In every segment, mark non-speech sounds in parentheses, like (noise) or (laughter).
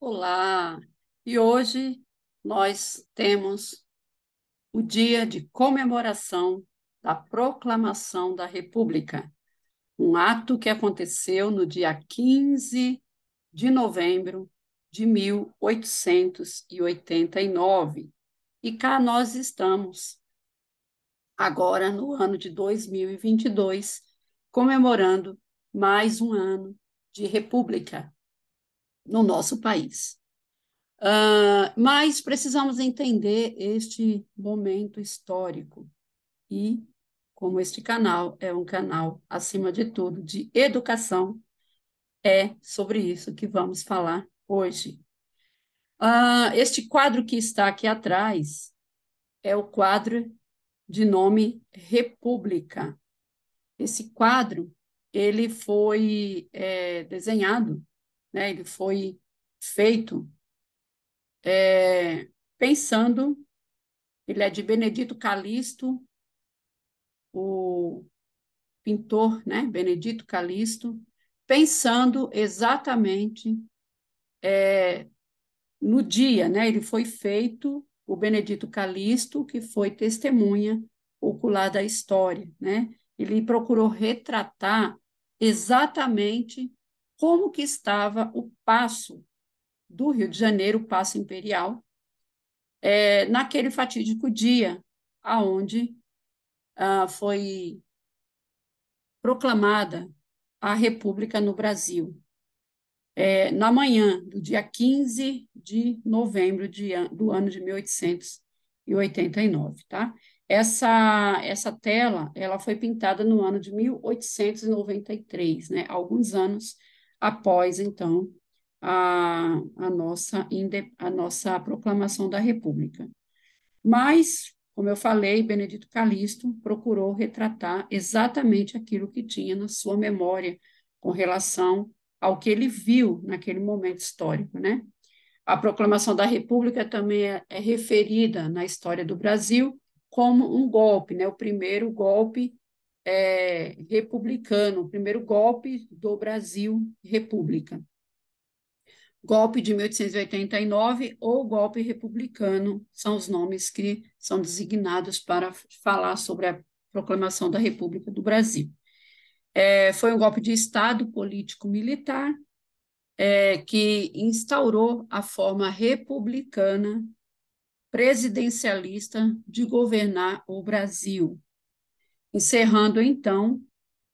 Olá! E hoje nós temos o dia de comemoração da proclamação da República, um ato que aconteceu no dia 15 de novembro de 1889. E cá nós estamos, agora no ano de 2022, comemorando mais um ano de República, no nosso país. Uh, mas precisamos entender este momento histórico e como este canal é um canal, acima de tudo, de educação, é sobre isso que vamos falar hoje. Uh, este quadro que está aqui atrás é o quadro de nome República. Esse quadro ele foi é, desenhado né? ele foi feito é, pensando, ele é de Benedito Calixto, o pintor, né? Benedito Calixto, pensando exatamente é, no dia, né? Ele foi feito, o Benedito Calixto, que foi testemunha ocular da história, né? Ele procurou retratar exatamente como que estava o passo do Rio de Janeiro, o passo imperial, é, naquele fatídico dia aonde ah, foi proclamada a República no Brasil. É, na manhã do dia 15 de novembro de, do ano de 1889, tá? Essa, essa tela, ela foi pintada no ano de 1893, né? Alguns anos após, então, a, a, nossa, a nossa proclamação da República. Mas, como eu falei, Benedito Calixto procurou retratar exatamente aquilo que tinha na sua memória com relação ao que ele viu naquele momento histórico, né? A proclamação da República também é, é referida na história do Brasil como um golpe, né? O primeiro golpe é, republicano, o primeiro golpe do Brasil República. Golpe de 1889 ou golpe republicano são os nomes que são designados para falar sobre a proclamação da República do Brasil. É, foi um golpe de Estado político-militar é, que instaurou a forma republicana presidencialista de governar o Brasil, encerrando então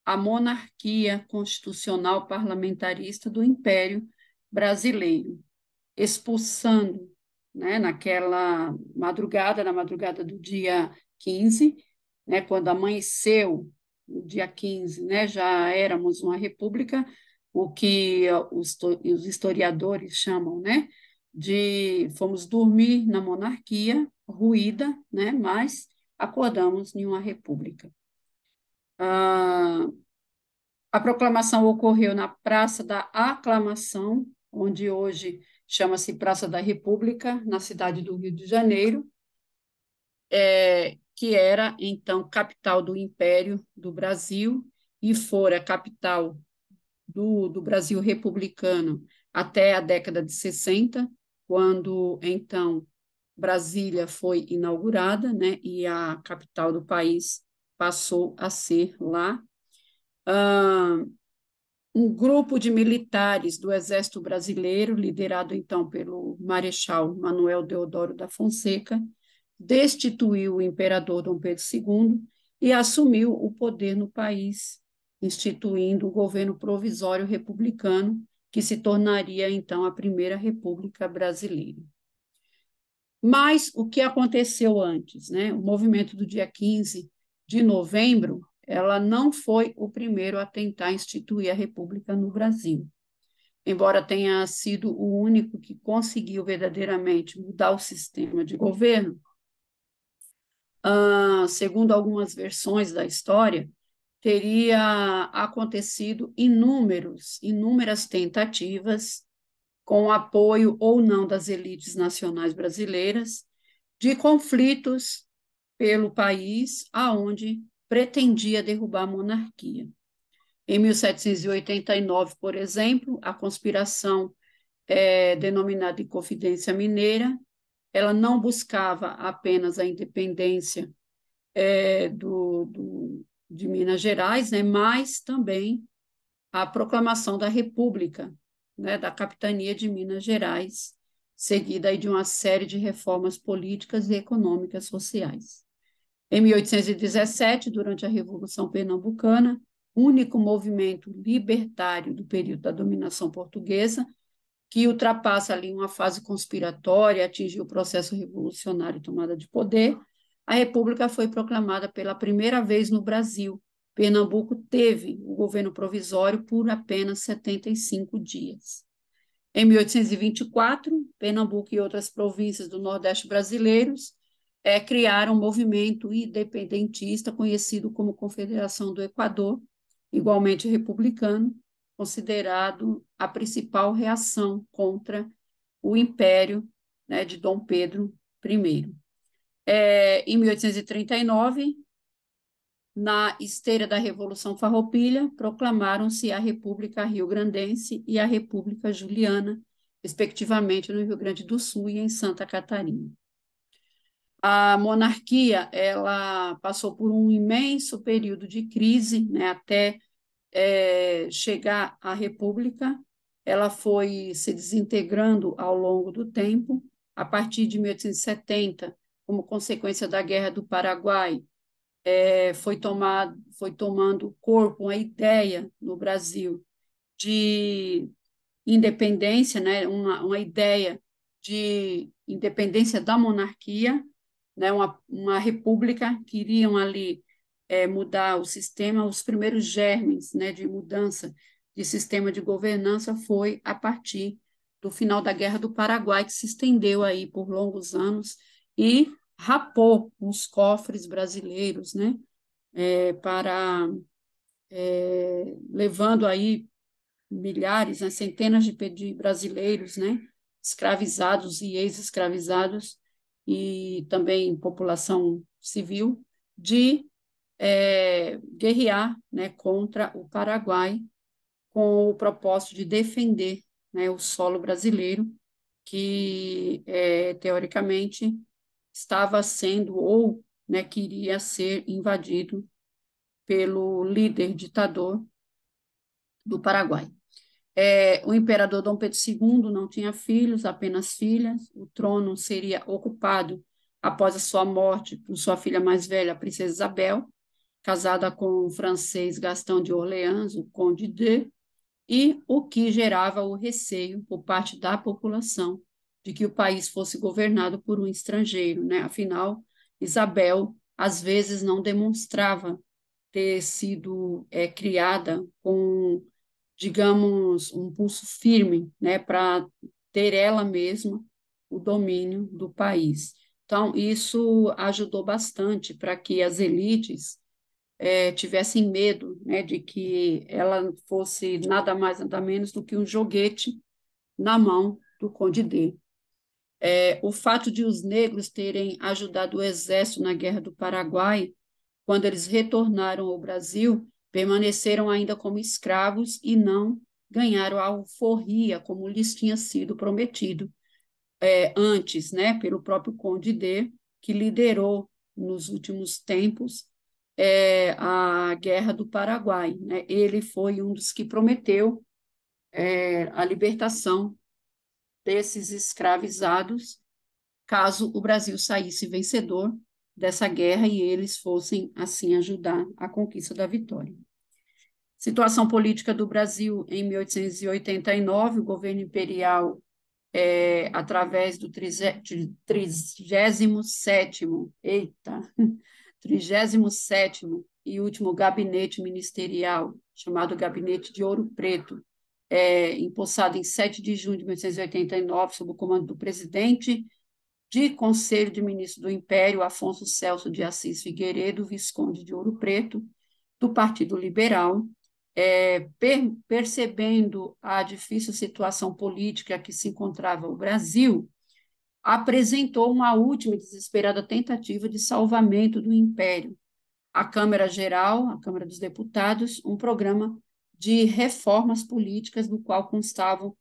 a monarquia constitucional parlamentarista do Império Brasileiro, expulsando, né, naquela madrugada, na madrugada do dia 15, né, quando amanheceu no dia 15, né, já éramos uma república, o que os, os historiadores chamam, né, de fomos dormir na monarquia ruída, né, mas acordamos em uma república. Ah, a proclamação ocorreu na Praça da Aclamação, onde hoje chama-se Praça da República, na cidade do Rio de Janeiro, é, que era então capital do Império do Brasil e fora capital do, do Brasil republicano até a década de 60, quando então Brasília foi inaugurada, né, e a capital do país passou a ser lá. Uh, um grupo de militares do Exército Brasileiro, liderado então pelo Marechal Manuel Deodoro da Fonseca, destituiu o imperador Dom Pedro II e assumiu o poder no país, instituindo o governo provisório republicano, que se tornaria então a primeira república brasileira. Mas o que aconteceu antes, né? O movimento do dia 15 de novembro, ela não foi o primeiro a tentar instituir a República no Brasil. Embora tenha sido o único que conseguiu verdadeiramente mudar o sistema de governo, uh, segundo algumas versões da história, teria acontecido inúmeros, inúmeras tentativas com apoio ou não das elites nacionais brasileiras, de conflitos pelo país aonde pretendia derrubar a monarquia. Em 1789, por exemplo, a conspiração é, denominada Inconfidência Mineira, ela não buscava apenas a independência é, do, do, de Minas Gerais, né, mas também a proclamação da República, né, da capitania de Minas Gerais, seguida de uma série de reformas políticas e econômicas sociais. Em 1817, durante a Revolução Pernambucana, único movimento libertário do período da dominação portuguesa, que ultrapassa ali uma fase conspiratória, atingiu o processo revolucionário e tomada de poder, a República foi proclamada pela primeira vez no Brasil. Pernambuco teve o governo provisório por apenas 75 dias. Em 1824, Pernambuco e outras províncias do Nordeste brasileiros é, criaram um movimento independentista conhecido como Confederação do Equador, igualmente republicano, considerado a principal reação contra o império né, de Dom Pedro I. É, em 1839, na esteira da Revolução Farroupilha, proclamaram-se a República Rio-Grandense e a República Juliana, respectivamente no Rio Grande do Sul e em Santa Catarina a monarquia ela passou por um imenso período de crise, né, até é, chegar à República. Ela foi se desintegrando ao longo do tempo. A partir de 1870, como consequência da Guerra do Paraguai, é, foi, tomado, foi tomando corpo uma ideia no Brasil de independência, né, uma, uma ideia de independência da monarquia, né, uma, uma república, queriam ali é, mudar o sistema, os primeiros germes né, de mudança de sistema de governança foi a partir do final da Guerra do Paraguai, que se estendeu aí por longos anos e rapou os cofres brasileiros, né, é, para é, levando aí milhares, né, centenas de brasileiros, né, escravizados e ex-escravizados e também população civil de é, guerrear né, contra o Paraguai com o propósito de defender né, o solo brasileiro, que é, teoricamente estava sendo ou né, queria ser invadido pelo líder ditador do Paraguai. É, o imperador Dom Pedro II não tinha filhos, apenas filhas. O trono seria ocupado após a sua morte por sua filha mais velha, a princesa Isabel, casada com o francês Gastão de Orleans, o conde de, e o que gerava o receio por parte da população de que o país fosse governado por um estrangeiro, né? Afinal, Isabel às vezes não demonstrava ter sido é, criada com digamos, um pulso firme, né, para ter ela mesma o domínio do país. Então, isso ajudou bastante para que as elites é, tivessem medo né, de que ela fosse nada mais, nada menos do que um joguete na mão do Conde D. É, o fato de os negros terem ajudado o exército na Guerra do Paraguai, quando eles retornaram ao Brasil, permaneceram ainda como escravos e não ganharam a alforria como lhes tinha sido prometido é, antes, né, pelo próprio Conde D, que liderou nos últimos tempos é, a Guerra do Paraguai. Né? Ele foi um dos que prometeu é, a libertação desses escravizados caso o Brasil saísse vencedor dessa guerra e eles fossem, assim, ajudar a conquista da vitória. Situação política do Brasil em 1889, o governo imperial, é, através do 37 eita, 37 (laughs) e último gabinete ministerial, chamado Gabinete de Ouro Preto, é, empossado em 7 de junho de 1889, sob o comando do presidente de Conselho de Ministros do Império, Afonso Celso de Assis Figueiredo, Visconde de Ouro Preto, do Partido Liberal, é, per, percebendo a difícil situação política que se encontrava o Brasil, apresentou uma última e desesperada tentativa de salvamento do Império. A Câmara Geral, a Câmara dos Deputados, um programa de reformas políticas, no qual constavam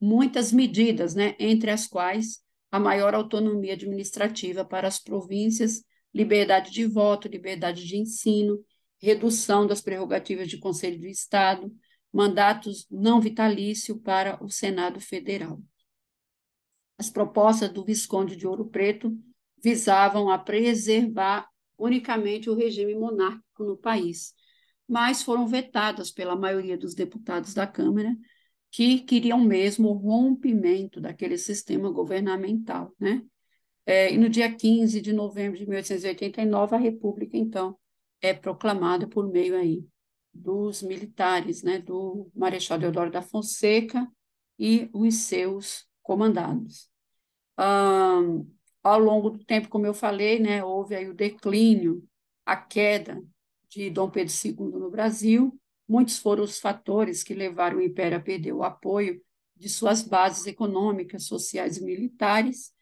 muitas medidas, né, entre as quais a maior autonomia administrativa para as províncias, liberdade de voto, liberdade de ensino, redução das prerrogativas de Conselho do Estado, mandatos não vitalício para o Senado Federal. As propostas do Visconde de Ouro Preto visavam a preservar unicamente o regime monárquico no país, mas foram vetadas pela maioria dos deputados da Câmara, que queriam mesmo o rompimento daquele sistema governamental, né? É, e no dia 15 de novembro de 1889, a República, então, é proclamada por meio aí dos militares, né, do Marechal Deodoro da Fonseca e os seus comandados. ao longo do tempo, como eu falei, né, houve aí o declínio, a queda de Dom Pedro II no Brasil, Muitos foram os fatores que levaram o Império a perder o apoio de suas bases econômicas, sociais e militares,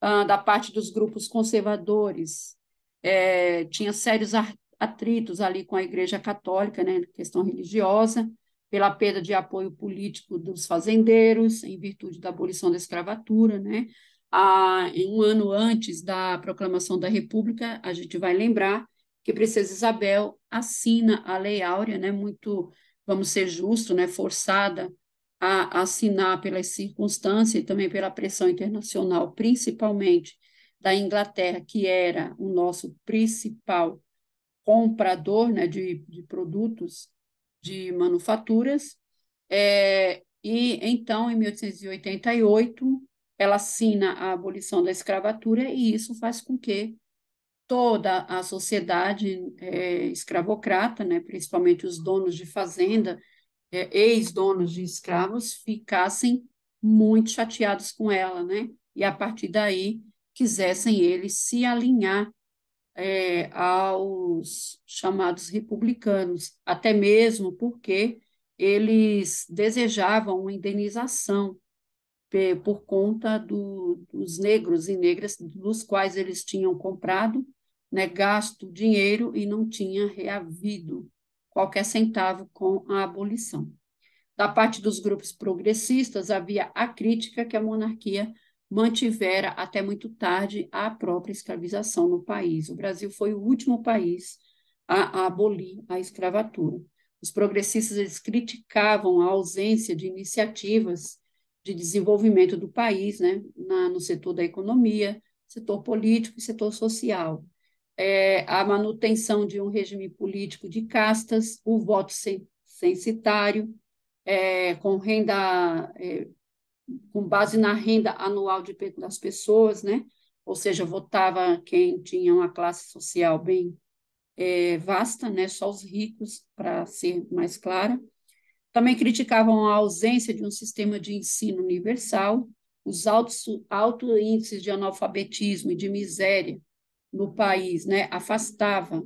ah, da parte dos grupos conservadores. É, tinha sérios atritos ali com a Igreja Católica, né, questão religiosa, pela perda de apoio político dos fazendeiros, em virtude da abolição da escravatura, né? Ah, um ano antes da proclamação da República, a gente vai lembrar que Princesa Isabel assina a Lei Áurea, né, muito, vamos ser justos, né, forçada a assinar pelas circunstâncias e também pela pressão internacional, principalmente da Inglaterra, que era o nosso principal comprador né, de, de produtos de manufaturas. É, e então, em 1888, ela assina a abolição da escravatura e isso faz com que toda a sociedade é, escravocrata, né, principalmente os donos de fazenda, é, ex-donos de escravos, ficassem muito chateados com ela, né? E a partir daí quisessem eles se alinhar é, aos chamados republicanos, até mesmo porque eles desejavam uma indenização por conta do, dos negros e negras dos quais eles tinham comprado né, gasto dinheiro e não tinha reavido qualquer centavo com a abolição. Da parte dos grupos progressistas, havia a crítica que a monarquia mantivera até muito tarde a própria escravização no país. O Brasil foi o último país a, abolir a escravatura. Os progressistas eles criticavam a ausência de iniciativas de desenvolvimento do país, né, na, no setor da economia, setor político e setor social é, a manutenção de um regime político de castas, o voto censitário, é, com renda, é, com base na renda anual de, das pessoas, né? ou seja, votava quem tinha uma classe social bem é, vasta, né? só os ricos, para ser mais clara. Também criticavam a ausência de um sistema de ensino universal, os altos, altos índices de analfabetismo e de miséria no país, né, afastava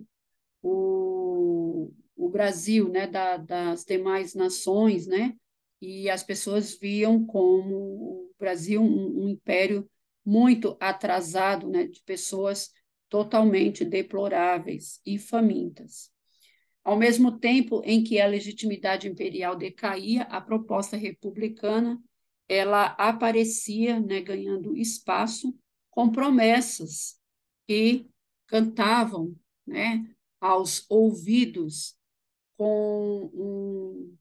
o, o Brasil né, da, das demais nações, né, e as pessoas viam como o Brasil um, um império muito atrasado, né, de pessoas totalmente deploráveis e famintas. Ao mesmo tempo em que a legitimidade imperial decaía, a proposta republicana ela aparecia, né, ganhando espaço com promessas que cantavam né, aos ouvidos com, um,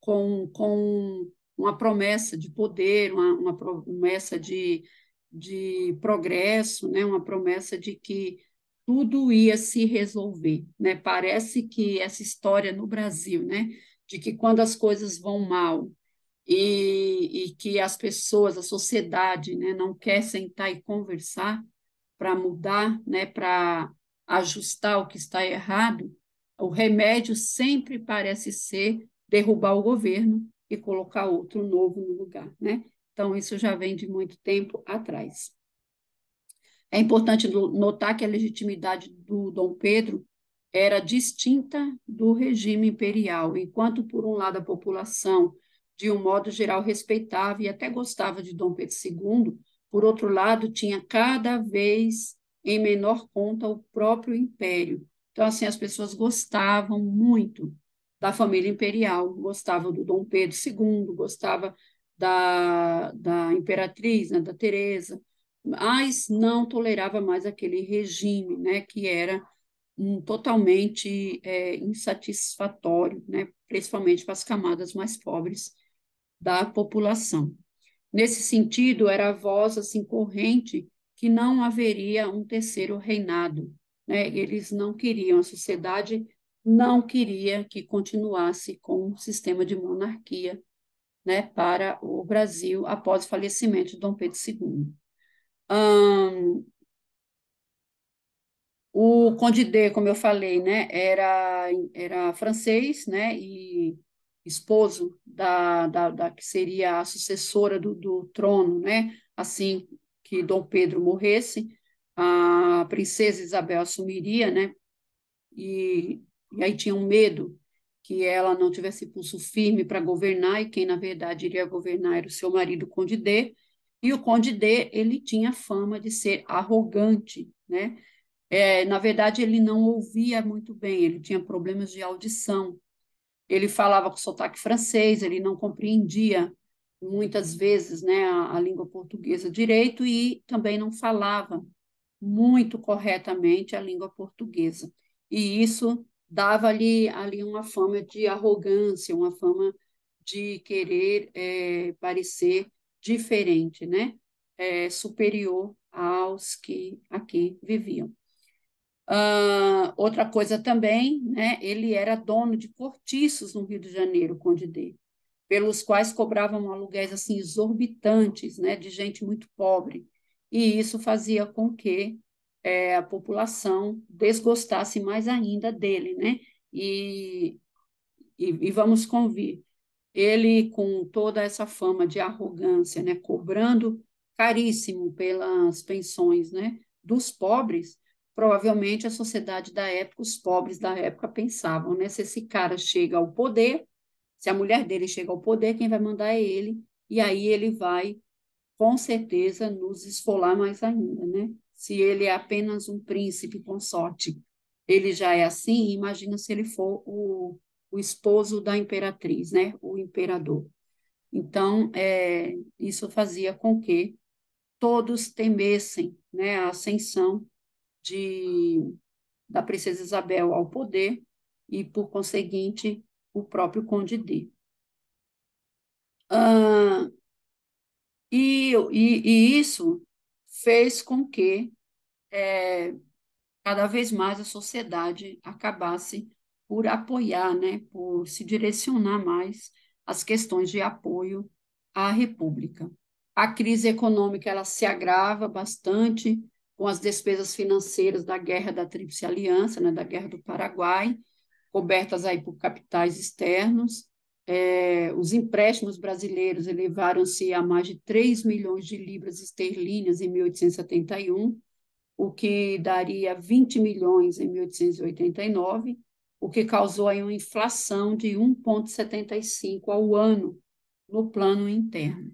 com, com uma promessa de poder, uma, uma promessa de, de progresso, né, uma promessa de que tudo ia se resolver, né? Parece que essa história no Brasil, né, de que quando as coisas vão mal e, e que as pessoas, a sociedade, né, não quer sentar e conversar, para mudar, né, para ajustar o que está errado, o remédio sempre parece ser derrubar o governo e colocar outro novo no lugar, né? Então isso já vem de muito tempo atrás. É importante notar que a legitimidade do Dom Pedro era distinta do regime imperial, enquanto por um lado a população de um modo geral respeitava e até gostava de Dom Pedro II, por outro lado, tinha cada vez em menor conta o próprio império. Então, assim, as pessoas gostavam muito da família imperial, gostavam do Dom Pedro II, gostava da, da imperatriz, né, da Teresa, mas não tolerava mais aquele regime, né, que era um, totalmente é, insatisfatório, né, principalmente para as camadas mais pobres da população. Nesse sentido, era a voz assim corrente que não haveria um terceiro reinado. Né? Eles não queriam, a sociedade não queria que continuasse com um sistema de monarquia né, para o Brasil após o falecimento de Dom Pedro II. Um, o D, como eu falei, né, era, era francês né, e esposo da, da, da, que seria a sucessora do, do trono, né? Assim que Dom Pedro morresse, a princesa Isabel assumiria, né? E, e aí tinha um medo que ela não tivesse pulso firme para governar e quem na verdade iria governar era o seu marido o Conde D. E o Conde D ele tinha fama de ser arrogante, né? É, na verdade ele não ouvia muito bem, ele tinha problemas de audição ele falava com sotaque francês, ele não compreendia muitas vezes né, a, a língua portuguesa direito e também não falava muito corretamente a língua portuguesa. E isso dava-lhe ali uma fama de arrogância, uma fama de querer é, parecer diferente, né? É, superior aos que aqui viviam. Uh, outra coisa também, né, ele era dono de cortiços no Rio de Janeiro, Conde D, pelos quais cobravam aluguéis assim exorbitantes, né, de gente muito pobre. E isso fazia com que é, a população desgostasse mais ainda dele, né? E, e, e vamos convir, ele com toda essa fama de arrogância, né, cobrando caríssimo pelas pensões, né, dos pobres, provavelmente a sociedade da época, os pobres da época pensavam, né? Se esse cara chega ao poder, se a mulher dele chega ao poder, quem vai mandar é ele, e aí ele vai, com certeza, nos esfolar mais ainda, né? Se ele é apenas um príncipe consorte, ele já é assim, imagina se ele for o, o esposo da imperatriz, né? O imperador. Então, é, isso fazia com que todos temessem né, a ascensão de, da princesa Isabel ao poder e, por conseguinte, o próprio Conde D. e, e, e, isso fez com que é, cada vez mais a sociedade acabasse por apoiar, né, por se direcionar mais às questões de apoio à República. A crise econômica ela se agrava bastante com as despesas financeiras da Guerra da Tríplice Aliança, né, da Guerra do Paraguai, cobertas aí por capitais externos. É, os empréstimos brasileiros elevaram-se a mais de 3 milhões de libras esterlinas em 1871, o que daria 20 milhões em 1889, o que causou aí uma inflação de 1,75 ao ano no plano interno.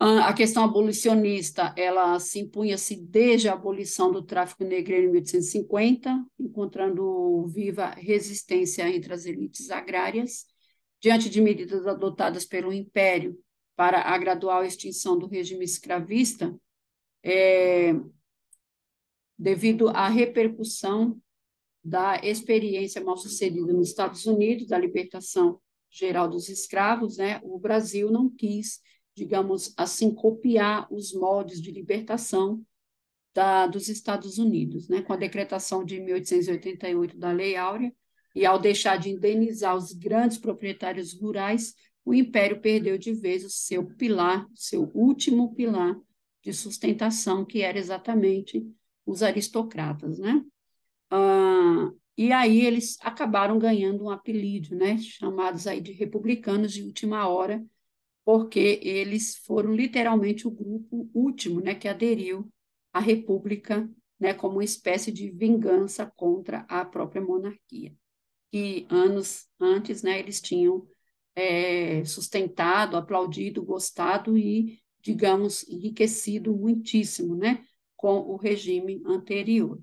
A questão abolicionista, ela se impunha-se desde a abolição do tráfico negreiro em 1850, encontrando viva resistência entre as elites agrárias, diante de medidas adotadas pelo Império para a gradual extinção do regime escravista, é, devido à repercussão da experiência mal sucedida nos Estados Unidos, da libertação geral dos escravos, né, o Brasil não quis digamos assim, copiar os moldes de libertação da, dos Estados Unidos, né? com a decretação de 1888 da Lei Áurea, e ao deixar de indenizar os grandes proprietários rurais, o Império perdeu de vez o seu pilar, seu último pilar de sustentação, que era exatamente os aristocratas, né? Ah, e aí eles acabaram ganhando um apelido, né? Chamados aí de republicanos de última hora, porque eles foram literalmente o grupo último né, que aderiu à República né, como uma espécie de vingança contra a própria monarquia. E anos antes né, eles tinham é, sustentado, aplaudido, gostado e, digamos, enriquecido muitíssimo né, com o regime anterior.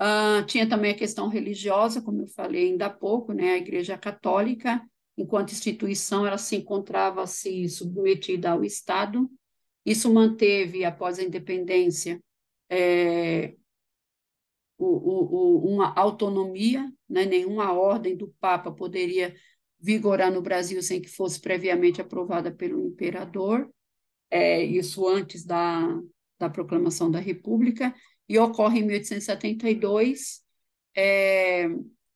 Uh, tinha também a questão religiosa, como eu falei ainda há pouco, né, a Igreja Católica enquanto instituição, ela se encontrava-se submetida ao Estado. Isso manteve, após a independência, é, o, o, o, uma autonomia, né? nenhuma ordem do Papa poderia vigorar no Brasil sem que fosse previamente aprovada pelo imperador, é, isso antes da, da proclamação da República, e ocorre em 1872. É,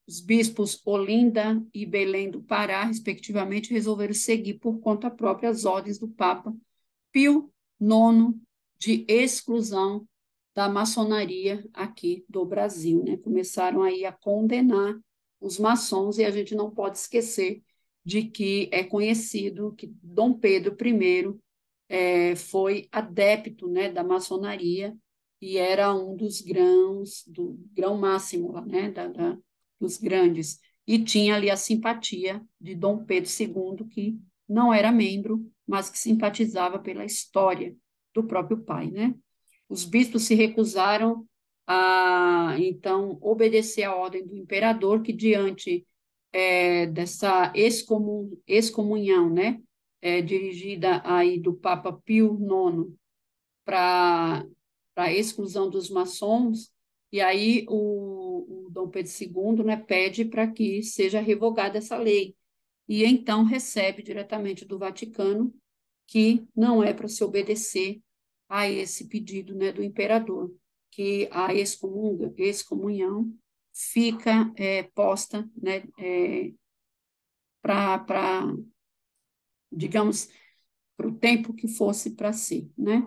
os bispos Olinda e Belém do Pará, respectivamente, resolveram seguir por conta própria as ordens do Papa Pio IX de exclusão da maçonaria aqui do Brasil. Né? Começaram aí a condenar os maçons e a gente não pode esquecer de que é conhecido que Dom Pedro I é, foi adepto né, da maçonaria e era um dos grãos, do grão máximo lá, né, da, da, dos grandes, e tinha ali a simpatia de Dom Pedro II, que não era membro, mas que simpatizava pela história do próprio pai, né? Os bispos se recusaram a, então, obedecer à ordem do imperador, que diante é, dessa excomun, excomunhão, né? É, dirigida aí do Papa Pio IX para a exclusão dos maçons, e aí o Dom Pedro II né, pede para que seja revogada essa lei. E então recebe diretamente do Vaticano que não é para se obedecer a esse pedido né, do imperador, que a excomunga, excomunhão fica é, posta né, é, para, digamos, para o tempo que fosse para si. Né?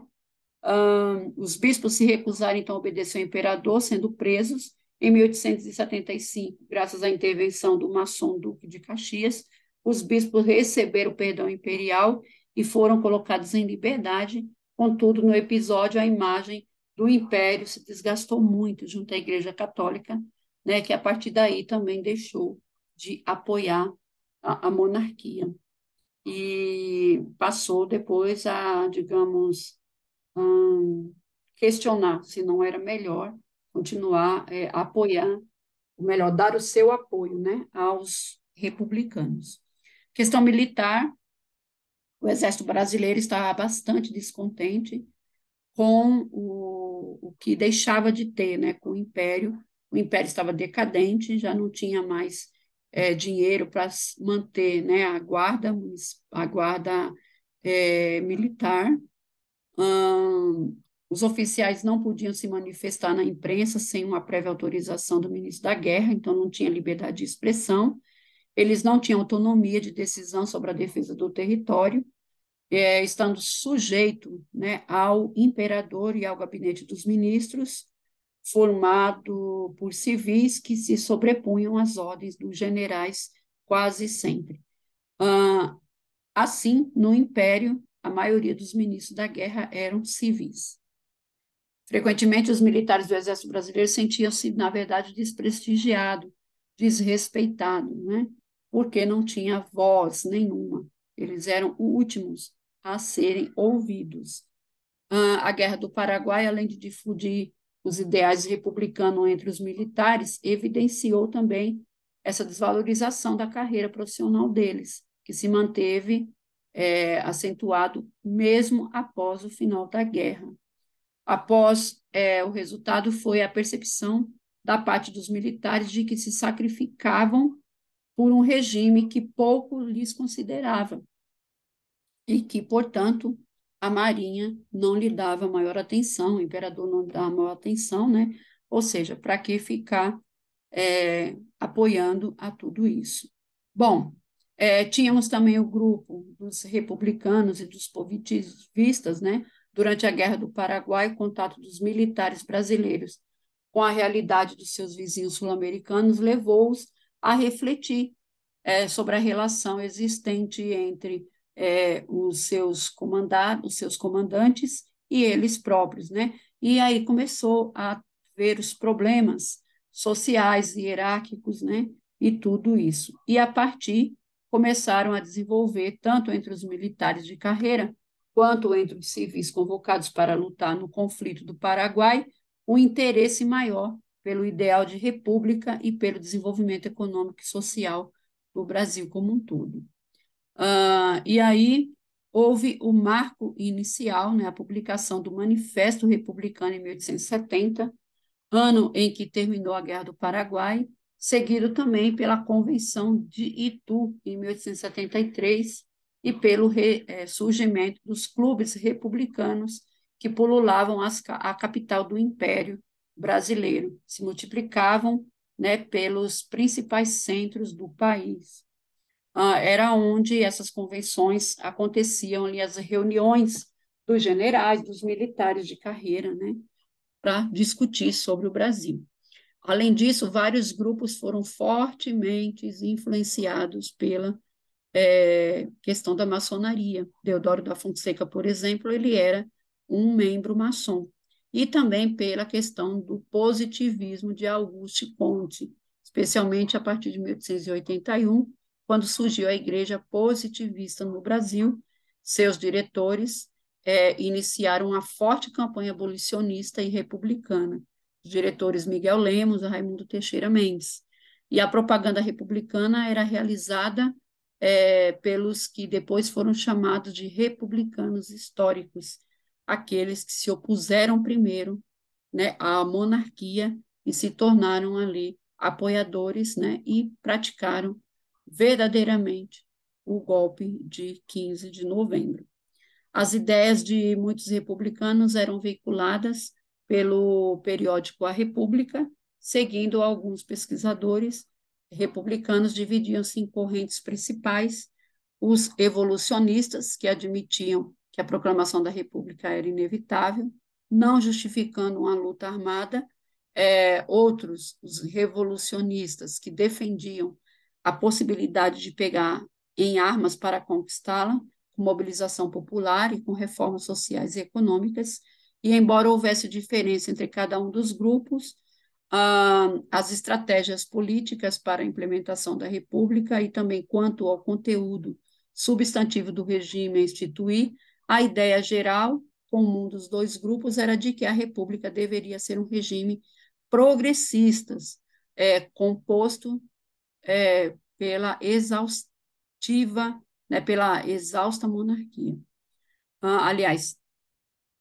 Um, os bispos se recusaram, então, a obedecer ao imperador, sendo presos, em 1875, graças à intervenção do maçom Duque de Caxias, os bispos receberam o perdão imperial e foram colocados em liberdade. Contudo, no episódio, a imagem do império se desgastou muito junto à Igreja Católica, né, que a partir daí também deixou de apoiar a, a monarquia e passou depois a, digamos, hum, questionar se não era melhor continuar é, a apoiar, ou melhor, dar o seu apoio né, aos republicanos. Questão militar, o Exército Brasileiro estava bastante descontente com o, o que deixava de ter né, com o Império. O Império estava decadente, já não tinha mais é, dinheiro para manter né, a guarda, a guarda é, militar. Hum, os oficiais não podiam se manifestar na imprensa sem uma prévia autorização do ministro da Guerra, então não tinha liberdade de expressão. Eles não tinham autonomia de decisão sobre a defesa do território, é, estando sujeito né, ao imperador e ao gabinete dos ministros, formado por civis que se sobrepunham às ordens dos generais quase sempre. Ah, assim, no Império, a maioria dos ministros da guerra eram civis. Frequentemente, os militares do Exército Brasileiro sentiam-se, na verdade, desprestigiados, desrespeitados, né? porque não tinha voz nenhuma. Eles eram últimos a serem ouvidos. Ah, a Guerra do Paraguai, além de difundir os ideais republicanos entre os militares, evidenciou também essa desvalorização da carreira profissional deles, que se manteve é, acentuado mesmo após o final da guerra. Após é, o resultado foi a percepção da parte dos militares de que se sacrificavam por um regime que pouco lhes considerava e que, portanto, a Marinha não lhe dava maior atenção, o imperador não dava maior atenção, né? Ou seja, para que ficar é, apoiando a tudo isso? Bom, é, tínhamos também o grupo dos republicanos e dos povitivistas, né? durante a Guerra do Paraguai, o contato dos militares brasileiros com a realidade dos seus vizinhos sul-americanos levou-os a refletir é, sobre a relação existente entre é, os seus comandados, os seus comandantes e eles próprios, né? E aí começou a ver os problemas sociais e hierárquicos, né? E tudo isso. E a partir começaram a desenvolver tanto entre os militares de carreira quanto entre os civis convocados para lutar no conflito do Paraguai, o um interesse maior pelo ideal de república e pelo desenvolvimento econômico e social do Brasil como um todo. Uh, e aí houve o marco inicial, né, a publicação do Manifesto Republicano em 1870, ano em que terminou a Guerra do Paraguai, seguido também pela Convenção de Itu, em 1873, e pelo re, é, surgimento dos clubes republicanos que polulavam as, a capital do Império Brasileiro, se multiplicavam né, pelos principais centros do país. Ah, era onde essas convenções aconteciam ali, as reuniões dos generais, dos militares de carreira, né, para discutir sobre o Brasil. Além disso, vários grupos foram fortemente influenciados pela é, questão da maçonaria. Deodoro da Fonseca, por exemplo, ele era um membro maçom. E também pela questão do positivismo de Auguste Comte, especialmente a partir de 1881, quando surgiu a Igreja Positivista no Brasil. Seus diretores é, iniciaram uma forte campanha abolicionista e republicana. Os diretores Miguel Lemos e Raimundo Teixeira Mendes. E a propaganda republicana era realizada é, pelos que depois foram chamados de republicanos históricos, aqueles que se opuseram primeiro né, à monarquia e se tornaram ali apoiadores né, e praticaram verdadeiramente o golpe de 15 de novembro. As ideias de muitos republicanos eram veiculadas pelo periódico A República, seguindo alguns pesquisadores republicanos dividiam-se em correntes principais, os evolucionistas, que admitiam que a proclamação da República era inevitável, não justificando uma luta armada, é, outros, os revolucionistas, que defendiam a possibilidade de pegar em armas para conquistá-la, com mobilização popular e com reformas sociais e econômicas, e embora houvesse diferença entre cada um dos grupos, ah, as estratégias políticas para a implementação da República e também quanto ao conteúdo substantivo do regime a instituir, a ideia geral comum dos dois grupos era de que a República deveria ser um regime progressista, é, composto é, pela exaustiva, né, pela exausta monarquia. Ah, aliás,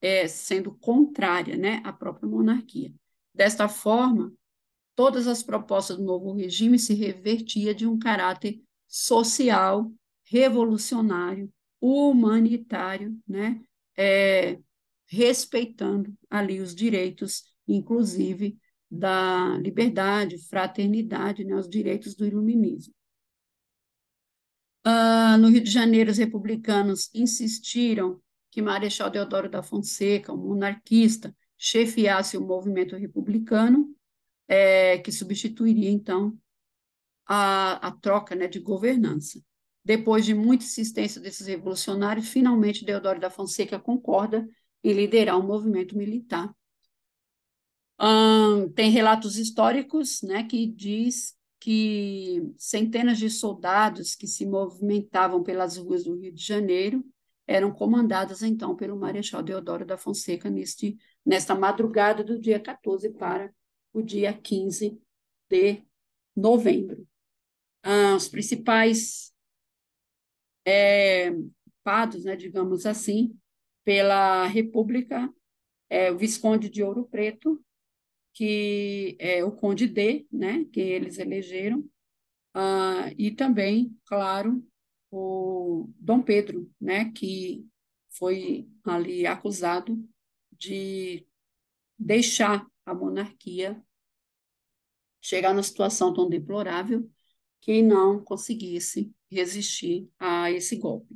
é, sendo contrária né, à própria monarquia. Desta forma, todas as propostas do novo regime se revertia de um caráter social, revolucionário, humanitário, né? É, respeitando ali os direitos, inclusive da liberdade, fraternidade, né? os direitos do iluminismo. Uh, no Rio de Janeiro, os republicanos insistiram que Marechal Deodoro da Fonseca, um monarquista, chefiasse o movimento republicano, é, que substituiria, então, a, a troca né, de governança. Depois de muita insistência desses revolucionários, finalmente Deodoro da Fonseca concorda em liderar o um movimento militar. tem relatos históricos né, que diz que centenas de soldados que se movimentavam pelas ruas do Rio de Janeiro eram comandadas então pelo Marechal Deodoro da Fonseca neste, nesta madrugada do dia 14 para o dia 15 de novembro. Ah, os principais é, pados, né, digamos assim, pela República, é, o Visconde de Ouro Preto, que é o Conde D, né, que eles elegeram, ah, e também, claro, o Dom Pedro, né, que foi ali acusado de deixar a monarquia chegar na situação tão deplorável que não conseguisse resistir a esse golpe.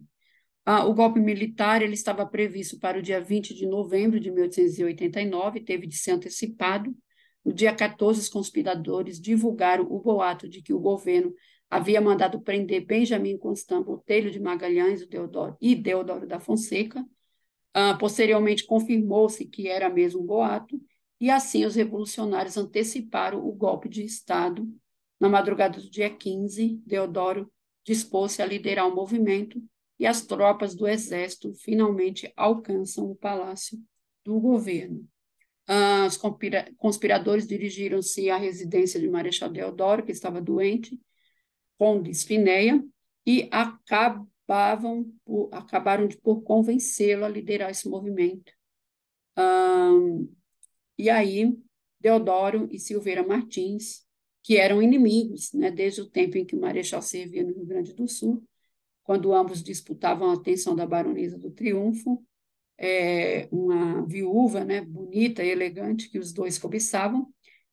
Ah, o golpe militar ele estava previsto para o dia 20 de novembro de 1889, teve de ser antecipado. No dia 14, os conspiradores divulgaram o boato de que o governo havia mandado prender Benjamin Constant Botelho de Magalhães o Deodoro, e Deodoro da Fonseca. Uh, posteriormente, confirmou-se que era mesmo um boato, e assim os revolucionários anteciparam o golpe de Estado. Na madrugada do dia 15, Deodoro dispôs-se a liderar o movimento e as tropas do exército finalmente alcançam o palácio do governo. Ah, os conspiradores dirigiram-se à residência de Marechal Deodoro, que estava doente, Pong Spineia e acabavam por, acabaram de, por convencê-lo a liderar esse movimento. Um, e aí, Deodoro e Silveira Martins, que eram inimigos né, desde o tempo em que o Marechal servia no Rio Grande do Sul, quando ambos disputavam a atenção da baronesa do Triunfo, é, uma viúva né, bonita e elegante que os dois cobiçavam.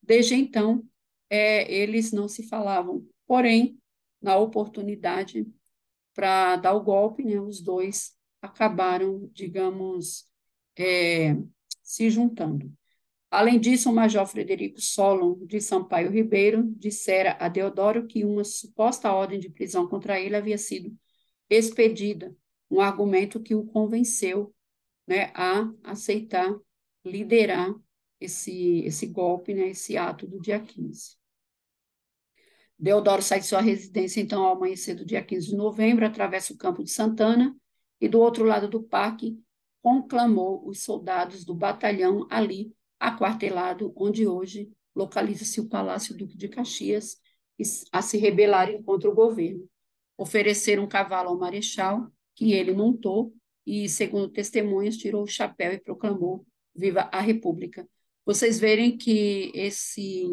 Desde então, é, eles não se falavam. Porém, na oportunidade para dar o golpe, né? Os dois acabaram, digamos, é, se juntando. Além disso, o major Frederico Solon de Sampaio Ribeiro dissera a Deodoro que uma suposta ordem de prisão contra ele havia sido expedida, um argumento que o convenceu né, a aceitar liderar esse, esse golpe, né, esse ato do dia 15. Deodoro sai de sua residência, então, ao amanhecer do dia 15 de novembro, atravessa o campo de Santana e, do outro lado do parque, conclamou os soldados do batalhão ali aquartelado, onde hoje localiza-se o Palácio Duque de Caxias, a se rebelarem contra o governo. Ofereceram um cavalo ao marechal, que ele montou e, segundo testemunhas, tirou o chapéu e proclamou: Viva a República! Vocês verem que esse,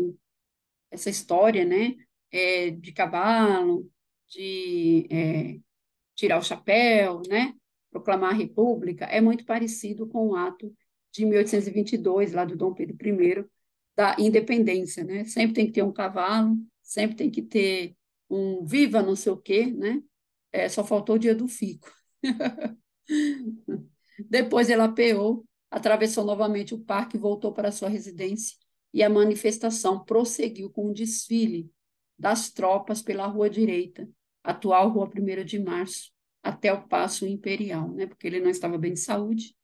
essa história, né? é, de cavalo, de é, tirar o chapéu, né? proclamar a República, é muito parecido com o ato de 1822, lá do Dom Pedro I, da independência. Né? Sempre tem que ter um cavalo, sempre tem que ter um viva não sei o quê, né? É, só faltou o dia do fico. (laughs) Depois ela apeou, atravessou novamente o parque e voltou para sua residência. E a manifestação prosseguiu com um desfile das tropas pela Rua Direita, atual Rua 1 de Março, até o Passo Imperial, né? porque ele não estava bem de saúde,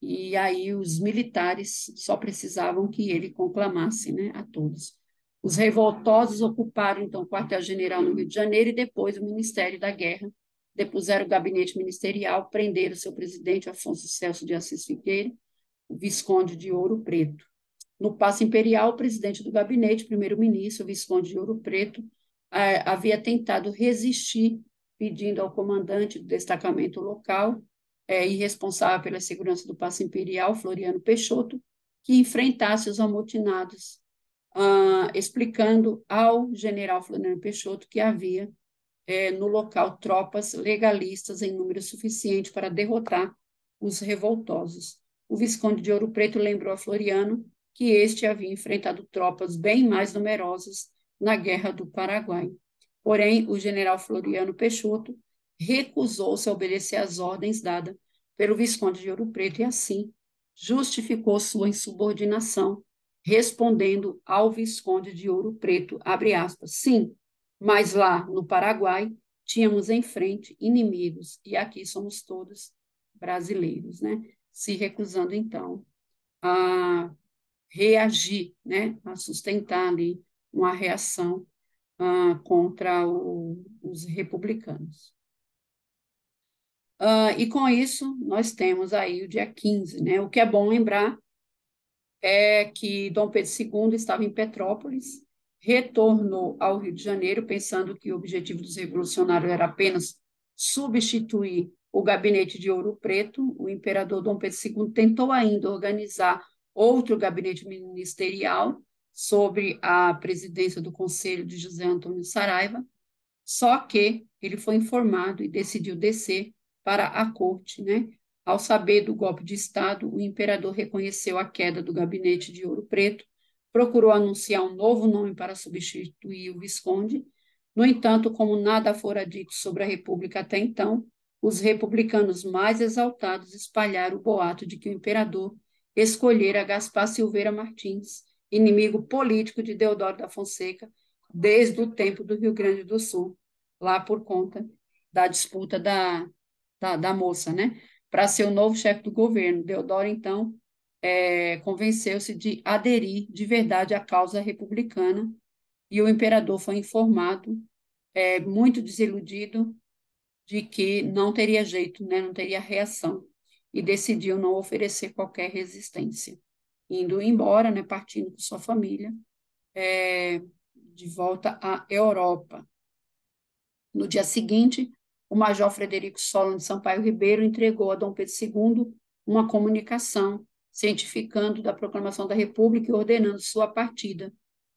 e aí os militares só precisavam que ele conclamasse né, a todos. Os revoltosos ocuparam, então, o quartel-general no Rio de Janeiro e depois o Ministério da Guerra, depuseram o gabinete ministerial, prenderam seu presidente, Afonso Celso de Assis Figueiredo, o Visconde de Ouro Preto. No Passo Imperial, o presidente do gabinete, primeiro-ministro, Visconde de Ouro Preto, é, havia tentado resistir, pedindo ao comandante do destacamento local é, e responsável pela segurança do Passo Imperial, Floriano Peixoto, que enfrentasse os amotinados, ah, explicando ao general Floriano Peixoto que havia é, no local tropas legalistas em número suficiente para derrotar os revoltosos. O Visconde de Ouro Preto lembrou a Floriano que este havia enfrentado tropas bem mais numerosas na Guerra do Paraguai. Porém, o general Floriano Peixoto recusou-se a obedecer às ordens dadas pelo Visconde de Ouro Preto e, assim, justificou sua insubordinação, respondendo ao Visconde de Ouro Preto, aspas, sim, mas lá no Paraguai tínhamos em frente inimigos e aqui somos todos brasileiros, né? Se recusando, então, a reagir, né, a sustentar ali uma reação ah, contra o, os republicanos. Ah, e com isso, nós temos aí o dia 15, né? O que é bom lembrar é que Dom Pedro II estava em Petrópolis, retornou ao Rio de Janeiro, pensando que o objetivo dos revolucionários era apenas substituir o gabinete de Ouro Preto. O imperador Dom Pedro II tentou ainda organizar outro gabinete ministerial sobre a presidência do Conselho de José Antônio Saraiva, só que ele foi informado e decidiu descer para a corte, né? Ao saber do golpe de Estado, o imperador reconheceu a queda do gabinete de Ouro Preto, procurou anunciar um novo nome para substituir o Visconde. No entanto, como nada fora dito sobre a República até então, os republicanos mais exaltados espalharam o boato de que o imperador escolher a Gaspar Silveira Martins, inimigo político de Deodoro da Fonseca desde o tempo do Rio Grande do Sul, lá por conta da disputa da, da, da moça, né? Para ser o novo chefe do governo. Deodoro, então, é, convenceu-se de aderir de verdade à causa republicana e o imperador foi informado, é, muito desiludido, de que não teria jeito, né? não teria reação e decidiu não oferecer qualquer resistência, indo embora, né, partindo com sua família, é, de volta à Europa. No dia seguinte, o major Frederico Solon de Sampaio Ribeiro entregou a Dom Pedro II uma comunicação cientificando da proclamação da República e ordenando sua partida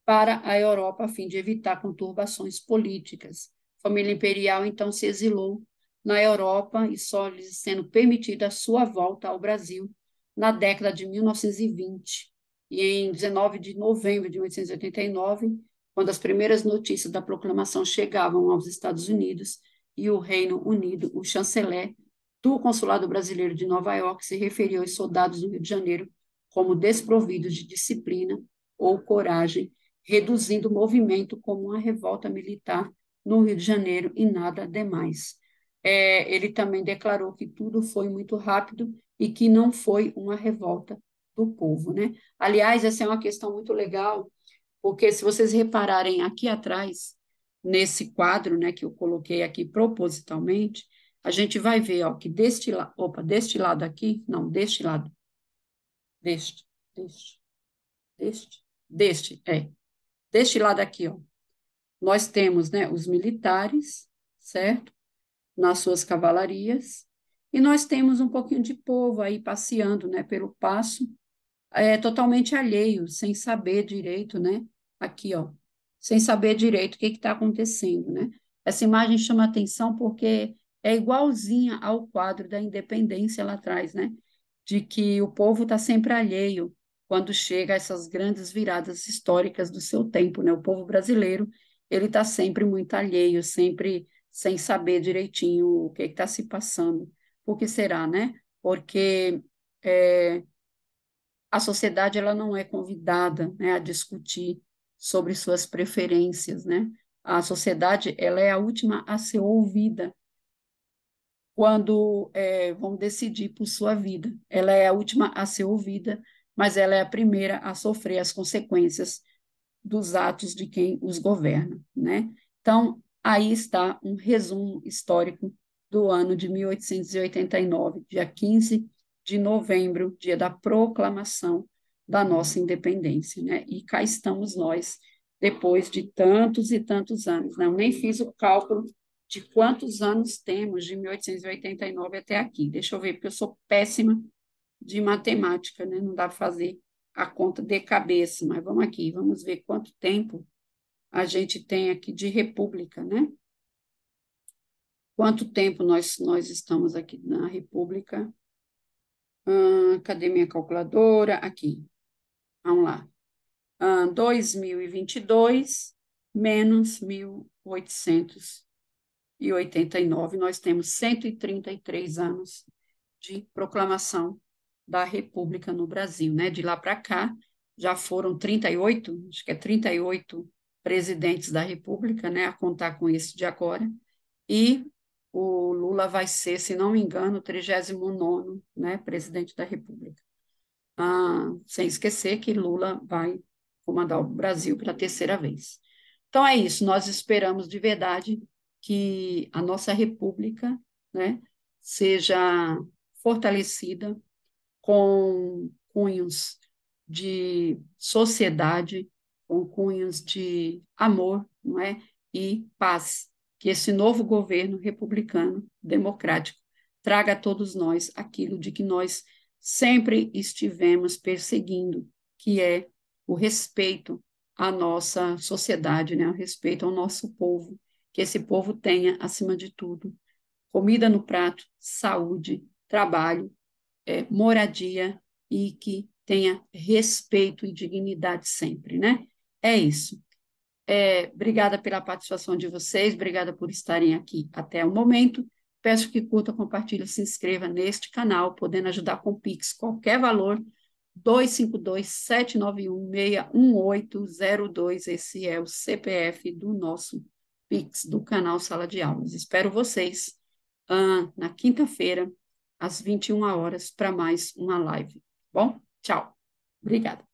para a Europa a fim de evitar conturbações políticas. A família imperial então se exilou na Europa e só lhes sendo permitida a sua volta ao Brasil na década de 1920. E em 19 de novembro de 1889, quando as primeiras notícias da proclamação chegavam aos Estados Unidos e o Reino Unido, o chanceler do Consulado Brasileiro de Nova York se referiu aos soldados do Rio de Janeiro como desprovidos de disciplina ou coragem, reduzindo o movimento como uma revolta militar no Rio de Janeiro e nada demais é, ele também declarou que tudo foi muito rápido e que não foi uma revolta do povo, né? Aliás, essa é uma questão muito legal, porque se vocês repararem aqui atrás, nesse quadro, né, que eu coloquei aqui propositalmente, a gente vai ver, ó, que deste lado, opa, deste lado aqui, não, deste lado, deste, deste, deste, deste, é, deste lado aqui, ó, nós temos, né, os militares, certo? nas suas cavalarias, e nós temos um pouquinho de povo aí passeando né, pelo passo, é, totalmente alheio, sem saber direito, né? Aqui, ó, sem saber direito o que está acontecendo, né? Essa imagem chama atenção porque é igualzinha ao quadro da independência lá atrás, né? De que o povo está sempre alheio quando chega a essas grandes viradas históricas do seu tempo, né? O povo brasileiro, ele está sempre muito alheio, sempre sem saber direitinho o que é está se passando. Por que será, né? Porque é, a sociedade ela não é convidada né, a discutir sobre suas preferências, né? A sociedade ela é a última a ser ouvida quando é, vão decidir por sua vida. Ela é a última a ser ouvida, mas ela é a primeira a sofrer as consequências dos atos de quem os governa, né? Então, Aí está um resumo histórico do ano de 1889, dia 15 de novembro, dia da proclamação da nossa independência, né? E cá estamos nós, depois de tantos e tantos anos. Não, né? nem fiz o cálculo de quantos anos temos de 1889 até aqui. Deixa eu ver, porque eu sou péssima de matemática, né? Não dá para fazer a conta de cabeça, mas vamos aqui, vamos ver quanto tempo a gente tem aqui de república, né? Quanto tempo nós, nós estamos aqui na república? Academia cadê minha calculadora? Aqui. Vamos lá. Hum, 2022 menos 1889. Nós temos 133 anos de proclamação da República no Brasil, né? De lá para cá já foram 38, acho que é 38 presidentes da República, né, a contar com isso de agora, e o Lula vai ser, se não me engano, o 39 né, presidente da República. Ah, sem esquecer que Lula vai comandar o Brasil pela terceira vez. Então é isso, nós esperamos de verdade que a nossa República né, seja fortalecida com cunhos de sociedade, com cunhos de amor não é? e paz, que esse novo governo republicano democrático traga a todos nós aquilo de que nós sempre estivemos perseguindo, que é o respeito à nossa sociedade, né? o respeito ao nosso povo, que esse povo tenha, acima de tudo, comida no prato, saúde, trabalho, é, moradia e que tenha respeito e dignidade sempre, né? É isso. É, obrigada pela participação de vocês, obrigada por estarem aqui até o momento. Peço que curta, compartilhe, se inscreva neste canal, podendo ajudar com Pix qualquer valor. 252-791-61802. Esse é o CPF do nosso Pix, do canal Sala de Aulas. Espero vocês uh, na quinta-feira, às 21 horas, para mais uma live. Bom, tchau. Obrigada.